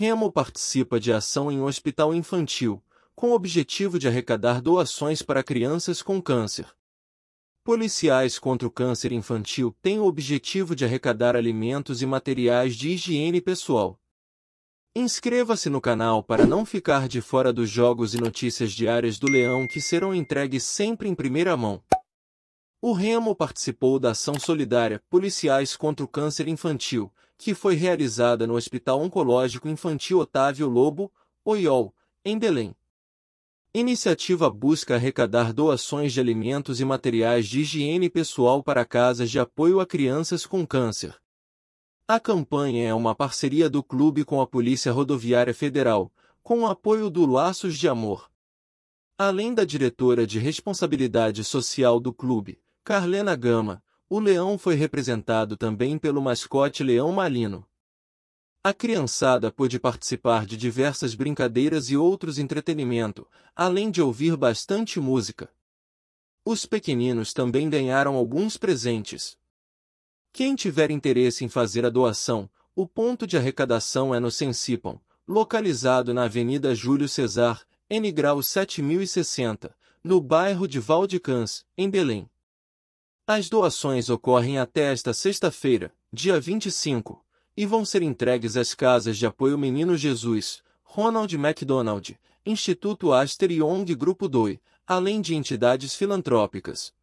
Remo participa de ação em hospital infantil, com o objetivo de arrecadar doações para crianças com câncer. Policiais contra o câncer infantil têm o objetivo de arrecadar alimentos e materiais de higiene pessoal. Inscreva-se no canal para não ficar de fora dos jogos e notícias diárias do Leão que serão entregues sempre em primeira mão. O Remo participou da ação solidária Policiais contra o Câncer Infantil, que foi realizada no Hospital Oncológico Infantil Otávio Lobo, OIOL, em Belém. Iniciativa busca arrecadar doações de alimentos e materiais de higiene pessoal para casas de apoio a crianças com câncer. A campanha é uma parceria do clube com a Polícia Rodoviária Federal, com o apoio do Laços de Amor. Além da diretora de responsabilidade social do clube, Carlena Gama, o leão foi representado também pelo mascote leão malino. A criançada pôde participar de diversas brincadeiras e outros entretenimento, além de ouvir bastante música. Os pequeninos também ganharam alguns presentes. Quem tiver interesse em fazer a doação, o ponto de arrecadação é no Sensipon, localizado na Avenida Júlio Cesar, N grau 7060, no bairro de Valdecans, em Belém. As doações ocorrem até esta sexta-feira, dia 25, e vão ser entregues às casas de apoio Menino Jesus, Ronald McDonald, Instituto Aster e ONG Grupo DOI, além de entidades filantrópicas,